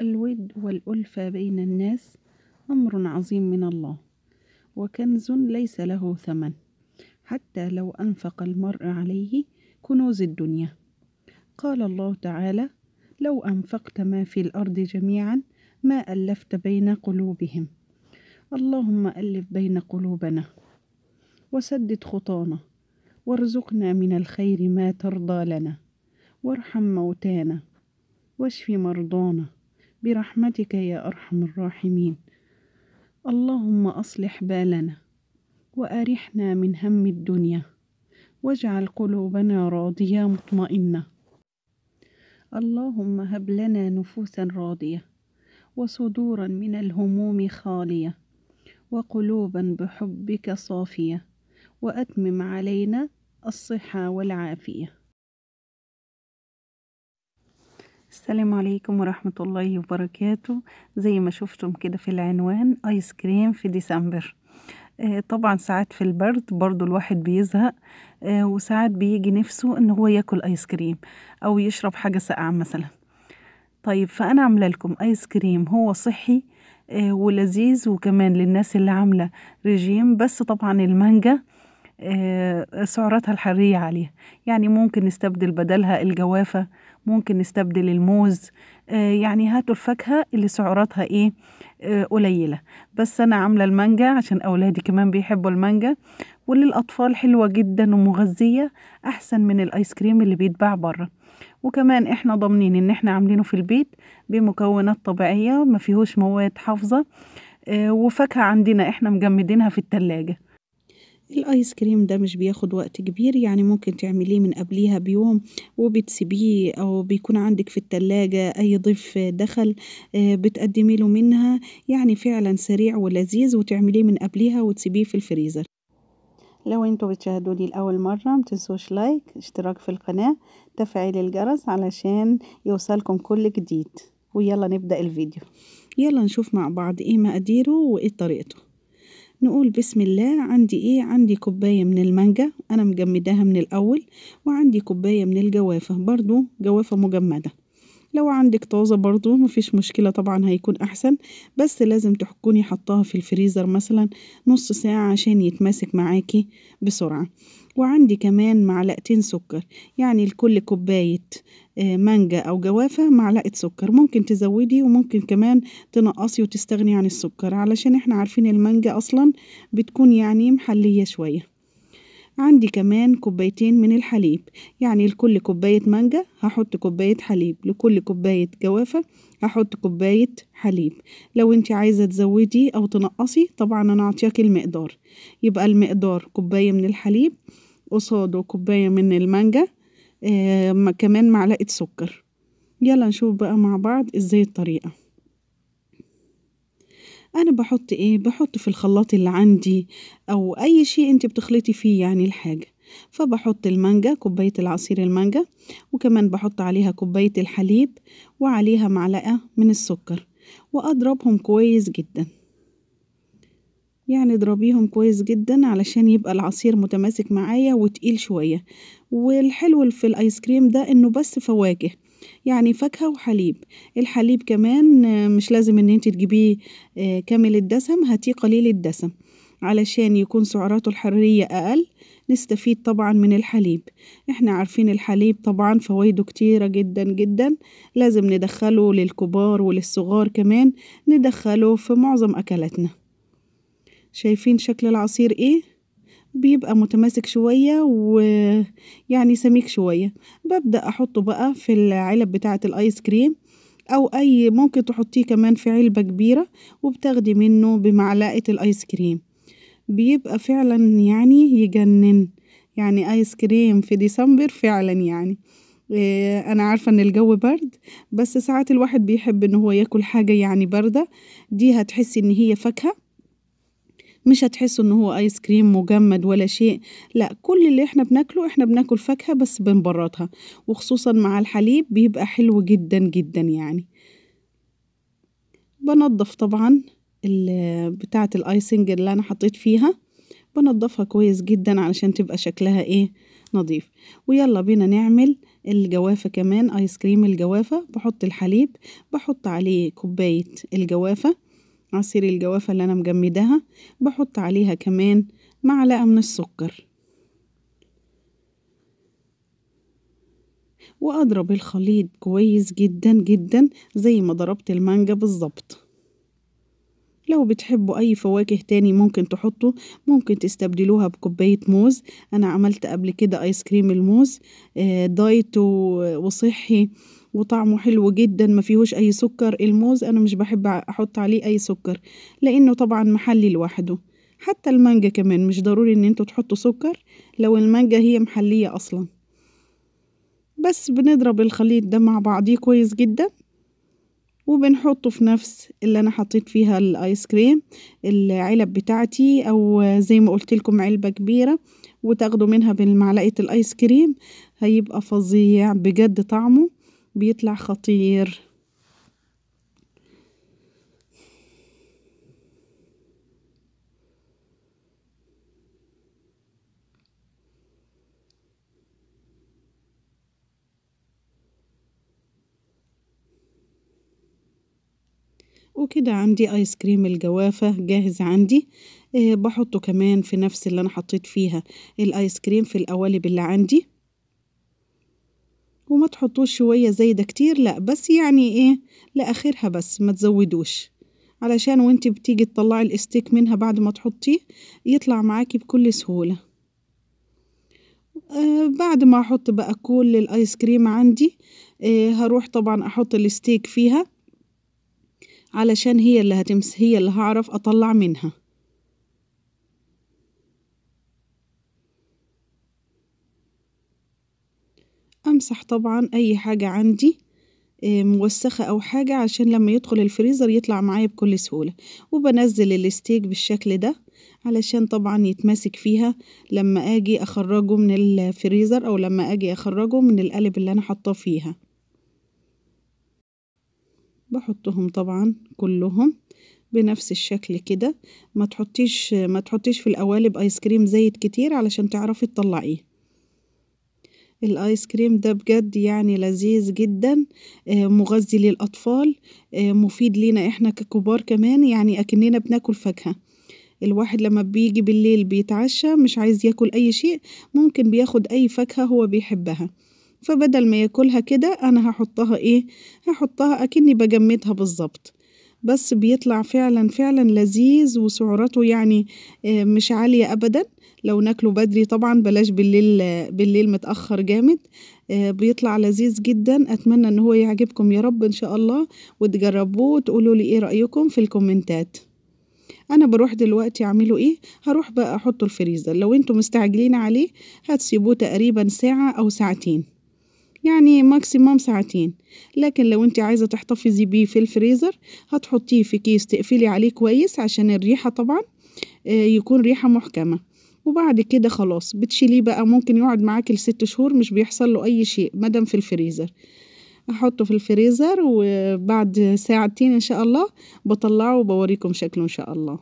الود والألفة بين الناس أمر عظيم من الله وكنز ليس له ثمن حتى لو أنفق المرء عليه كنوز الدنيا قال الله تعالى لو أنفقت ما في الأرض جميعا ما ألفت بين قلوبهم اللهم ألف بين قلوبنا وسدد خطانا وارزقنا من الخير ما ترضى لنا وارحم موتانا واشف مرضانا برحمتك يا أرحم الراحمين اللهم أصلح بالنا وأرحنا من هم الدنيا واجعل قلوبنا راضية مطمئنة اللهم هب لنا نفوسا راضية وصدورا من الهموم خالية وقلوبا بحبك صافية وأتمم علينا الصحة والعافية السلام عليكم ورحمة الله وبركاته زي ما شفتم كده في العنوان آيس كريم في ديسمبر آه، طبعا ساعات في البرد برضو الواحد بيزهق آه، وساعات بيجي نفسه ان هو ياكل آيس كريم او يشرب حاجة ساقعة مثلا طيب فأنا عاملة لكم آيس كريم هو صحي آه، ولذيذ وكمان للناس اللي عاملة ريجيم بس طبعا المانجا سعراتها الحرارية عالية يعني ممكن نستبدل بدلها الجوافة ممكن نستبدل الموز آه، يعني هاتوا الفاكهة اللي سعراتها ايه آه، قليلة بس أنا عاملة المانجا عشان أولادي كمان بيحبوا المانجا وللأطفال حلوة جدا ومغذية أحسن من الآيس كريم اللي بيتباع بره وكمان احنا ضامنين ان احنا عاملينه في البيت بمكونات طبيعية ما فيهوش مواد حافظة آه، وفاكهة عندنا احنا مجمدينها في التلاجة الآيس كريم ده مش بياخد وقت كبير يعني ممكن تعمليه من قبليها بيوم وبتسيبيه أو بيكون عندك في التلاجة أي ضيف دخل آه، بتقدمي له منها يعني فعلا سريع ولذيذ وتعمليه من قبليها وتسيبيه في الفريزر لو انتوا بتشاهدوني لأول مرة متنسوش لايك اشتراك في القناة تفعيل الجرس علشان يوصلكم كل جديد ويلا نبدأ الفيديو يلا نشوف مع بعض ايه مقاديره وايه طريقته نقول بسم الله عندي ايه عندي كوباية من المانجا انا مجمداها من الاول وعندي كوباية من الجوافة برضو جوافة مجمدة لو عندك طازة برضو مفيش مشكلة طبعا هيكون أحسن بس لازم تكوني حطاها في الفريزر مثلا نص ساعة عشان يتماسك معاكي بسرعة وعندي كمان معلقتين سكر يعني لكل كوباية آه، مانجا أو جوافة معلقة سكر ممكن تزودي وممكن كمان تنقصي وتستغني عن السكر علشان احنا عارفين المانجا أصلا بتكون يعني محلية شوية عندي كمان كوبايتين من الحليب يعني لكل كوباية مانجا هحط كوباية حليب لكل كوباية جوافة هحط كوباية حليب لو انت عايزة تزودي او تنقصي طبعا انا اعطيك المقدار يبقى المقدار كوباية من الحليب قصاده كوباية من المانجا آه كمان معلقة سكر يلا نشوف بقى مع بعض ازاي الطريقة انا بحط ايه بحط في الخلاط اللي عندي او اي شيء انت بتخلطي فيه يعني الحاجه فبحط المانجا كوباية العصير المانجا وكمان بحط عليها كوباية الحليب وعليها معلقة من السكر وأضربهم كويس جدا يعني اضربيهم كويس جدا علشان يبقى العصير متماسك معايا وتقيل شوية والحلو في الايس كريم ده انه بس فواكه يعني فاكهة وحليب، الحليب كمان مش لازم إن انت تجيبيه آه، كامل الدسم هاتيه قليل الدسم علشان يكون سعراته الحرارية أقل نستفيد طبعا من الحليب، احنا عارفين الحليب طبعا فوايده كتيرة جدا جدا لازم ندخله للكبار وللصغار كمان ندخله في معظم أكلاتنا، شايفين شكل العصير ايه؟ بيبقى متماسك شوية ويعني سميك شوية ببدأ أحطه بقى في العلب بتاعة الآيس كريم أو أي ممكن تحطيه كمان في علبة كبيرة وبتاخدي منه بمعلقة الآيس كريم بيبقى فعلا يعني يجنن يعني آيس كريم في ديسمبر فعلا يعني آه، انا عارفه ان الجو برد بس ساعات الواحد بيحب ان هو ياكل حاجه يعني بارده دي هتحسي ان هي فاكهه مش هتحسوا ان هو ايس كريم مجمد ولا شيء لا كل اللي احنا بناكله احنا بناكل فاكهه بس بنبردها وخصوصا مع الحليب بيبقى حلو جدا جدا يعني بنضف طبعا بتاعه الايسنج اللي انا حطيت فيها بنضفها كويس جدا علشان تبقى شكلها ايه نظيف ويلا بينا نعمل الجوافة كمان آيس كريم الجوافة بحط الحليب بحط عليه كوباية الجوافة عصير الجوافة اللي أنا مجمداها بحط عليها كمان معلقة من السكر وأضرب الخليط كويس جدا جدا زي ما ضربت المانجا بالظبط لو بتحبوا أي فواكه تاني ممكن تحطوا ممكن تستبدلوها بكوباية موز أنا عملت قبل كده آيس كريم الموز آه، دايت وصحي وطعمه حلو جدا ما فيهوش اي سكر الموز انا مش بحب احط عليه اي سكر لانه طبعا محلي لوحده حتى المانجا كمان مش ضروري ان انتوا تحطوا سكر لو المانجا هي محلية اصلا بس بنضرب الخليط ده مع بعضيه كويس جدا وبنحطه في نفس اللي انا حطيت فيها الايس كريم العلب بتاعتي او زي ما قلت لكم علبة كبيرة وتاخدوا منها بالمعلقة الايس كريم هيبقى فظيع بجد طعمه بيطلع خطير وكده عندي ايس كريم الجوافة جاهز عندي آه، بحطه كمان في نفس اللي انا حطيت فيها الايس كريم في القوالب اللي عندي وما تحطوش شوية زايدة كتير لأ بس يعني إيه لآخرها بس ما تزودوش علشان وانت بتيجي تطلعي الاستيك منها بعد ما تحطيه يطلع معاكي بكل سهولة آه بعد ما أحط بقى كل الآيس كريم عندي آه هروح طبعا أحط الاستيك فيها علشان هي اللي هتمس هي اللي هعرف أطلع منها امسح طبعا أي حاجة عندي آه، موسخة أو حاجة عشان لما يدخل الفريزر يطلع معايا بكل سهولة وبنزل الستيك بالشكل ده علشان طبعا يتماسك فيها لما أجي أخرجه من الفريزر أو لما أجي أخرجه من القالب اللي أنا حطاه فيها بحطهم طبعا كلهم بنفس الشكل كده ما تحطيش ما تحطيش في القوالب ايس كريم زايد كتير علشان تعرفي تطلعيه الآيس كريم ده بجد يعني لذيذ جدًا، آه، مغذي للأطفال، آه، مفيد لينا إحنا ككبار كمان، يعني أكننا بناكل فاكهة. الواحد لمّا بيجي بالليل بيتعشى مش عايز ياكل أي شيء، ممكن بياخد أي فاكهة هو بيحبها، فبدل ما ياكلها كده أنا هحطها إيه، هحطها أكني بجمدها بالظبط بس بيطلع فعلًا فعلًا لذيذ وسعراته يعني آه، مش عالية أبدًا لو ناكله بدري طبعًا بلاش بالليل بالليل متأخر جامد آه، بيطلع لذيذ جدًا أتمنى إن هو يعجبكم يا رب إن شاء الله وتجربوه وتقولوا لي إيه رأيكم في الكومنتات. أنا بروح دلوقتي أعمله إيه هروح بقى أحطه الفريزر لو انتم مستعجلين عليه هتسيبوه تقريبًا ساعة أو ساعتين. يعني ماكسيموم ساعتين لكن لو انت عايزة تحتفظي بيه في الفريزر هتحطيه في كيس تقفلي عليه كويس عشان الريحة طبعا آه، يكون ريحة محكمة وبعد كده خلاص بتشيليه بقى ممكن يقعد معاكي لست شهور مش بيحصل له أي شيء مادام في الفريزر أحطه في الفريزر وبعد ساعتين إن شاء الله بطلعه وبوريكم شكله إن شاء الله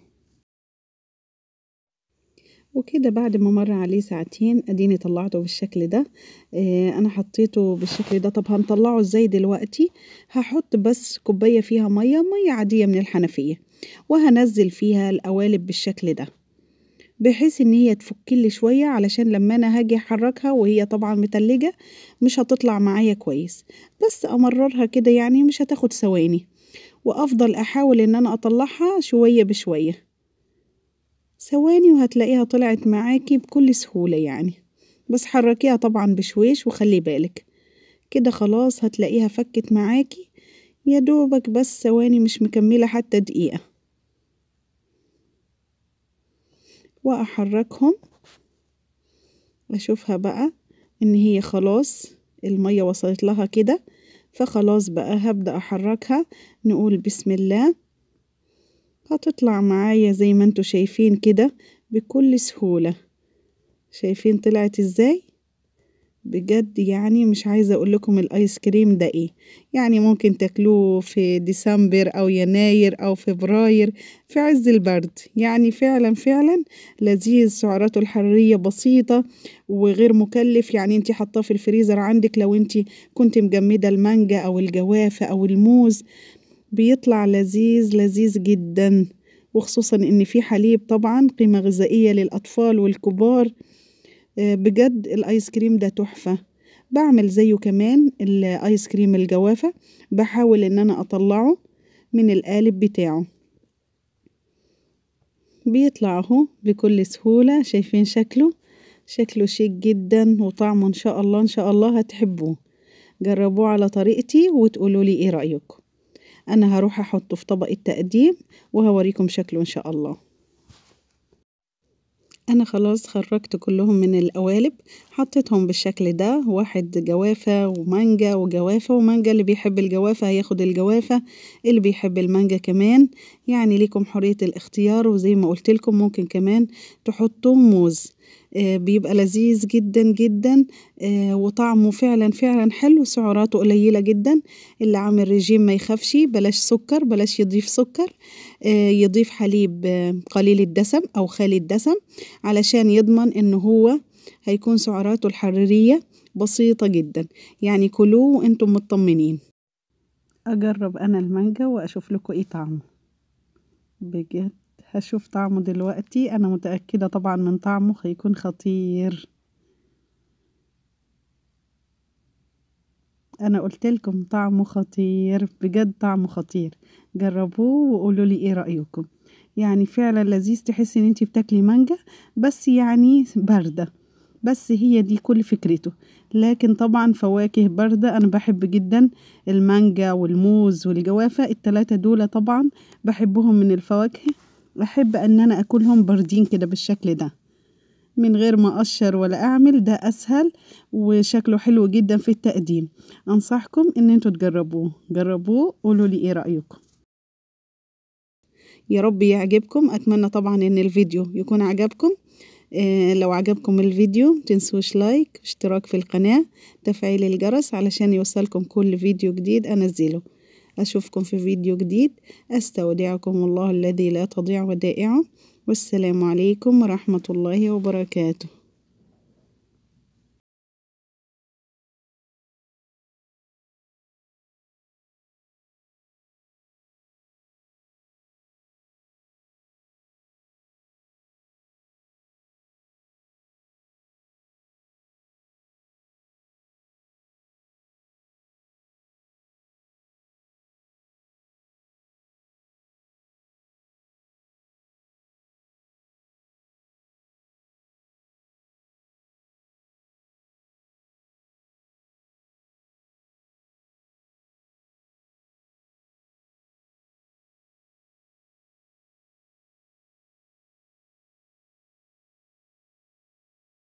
وكده بعد ما مر عليه ساعتين اديني طلعته بالشكل ده إيه انا حطيته بالشكل ده طب هنطلعه ازاي دلوقتي هحط بس كوبايه فيها ميه ميه عاديه من الحنفيه وهنزل فيها القوالب بالشكل ده بحيث ان هي تفك لي شويه علشان لما انا هاجي احركها وهي طبعا متلجه مش هتطلع معايا كويس بس امررها كده يعني مش هتاخد ثواني وافضل احاول ان انا اطلعها شويه بشويه ثواني وهتلاقيها طلعت معاكي بكل سهولة يعني بس حركيها طبعا بشويش وخلي بالك كده خلاص هتلاقيها فكت معاكي يا دوبك بس ثواني مش مكملة حتى دقيقة وأحركهم أشوفها بقى إن هي خلاص المية وصلت لها كده فخلاص بقى هبدأ أحركها نقول بسم الله هتطلع معايا زي ما انتوا شايفين كده بكل سهولة شايفين طلعت ازاي بجد يعني مش عايزة اقول لكم الايس كريم ده ايه يعني ممكن تاكلوه في ديسمبر او يناير او فبراير في عز البرد يعني فعلا فعلا لذيذ سعراته الحرارية بسيطة وغير مكلف يعني انت حطاه في الفريزر عندك لو انت كنت مجمدة المانجا او الجوافة او الموز بيطلع لذيذ لذيذ جدا وخصوصا ان في حليب طبعا قيمة غذائية للأطفال والكبار آه، بجد الايس كريم ده تحفة بعمل زيه كمان الايس كريم الجوافة بحاول ان انا اطلعه من القالب بتاعه بيطلع اهو بكل سهولة شايفين شكله شكله شيك جدا وطعمه ان شاء الله ان شاء الله هتحبوه جربوه على طريقتي وتقولوا لي ايه رأيكم أنا هروح أحطه في طبق التقديم وهوريكم شكله إن شاء الله أنا خلاص خرجت كلهم من القوالب حطيتهم بالشكل ده واحد جوافة ومانجا وجوافة ومانجا اللي بيحب الجوافة هياخد الجوافة اللي بيحب المانجا كمان يعني ليكم حرية الاختيار وزي ما قلت لكم ممكن كمان تحطوا موز آه بيبقى لذيذ جدا جدا آه وطعمه فعلا فعلا حلو سعراته قليلة جدا اللي عامل ريجيم ما يخافش بلاش سكر بلاش يضيف سكر آه يضيف حليب آه، قليل الدسم أو خالي الدسم علشان يضمن إن هو هيكون سعراته الحرارية بسيطة جدا يعني كلوه وانتم مطمنين أجرب أنا المانجا وأشوف لكم إيه طعمه بجد هشوف طعمه دلوقتي أنا متأكدة طبعا من طعمه هيكون خطير أنا قلت لكم طعمه خطير بجد طعمه خطير جربوه وقولوا لي إيه رأيكم يعني فعلا لذيذ تحسي ان انتي بتاكلي مانجا بس يعني بارده بس هي دي كل فكرته لكن طبعا فواكه باردة أنا بحب جدا المانجا والموز والجوافة التلاتة دول طبعا بحبهم من الفواكه بحب أن أنا أكلهم باردين كده بالشكل ده من غير ما أقشر ولا أعمل ده أسهل وشكله حلو جدا في التقديم أنصحكم إن انتوا تجربوه جربوه قولوا لي إيه رأيكم يا رب يعجبكم أتمنى طبعا إن الفيديو يكون عجبكم آه، لو عجبكم الفيديو متنسوش لايك واشتراك في القناة تفعيل الجرس علشان يوصلكم كل فيديو جديد أنزله أشوفكم في فيديو جديد أستودعكم الله الذي لا تضيع ودائعه والسلام عليكم ورحمة الله وبركاته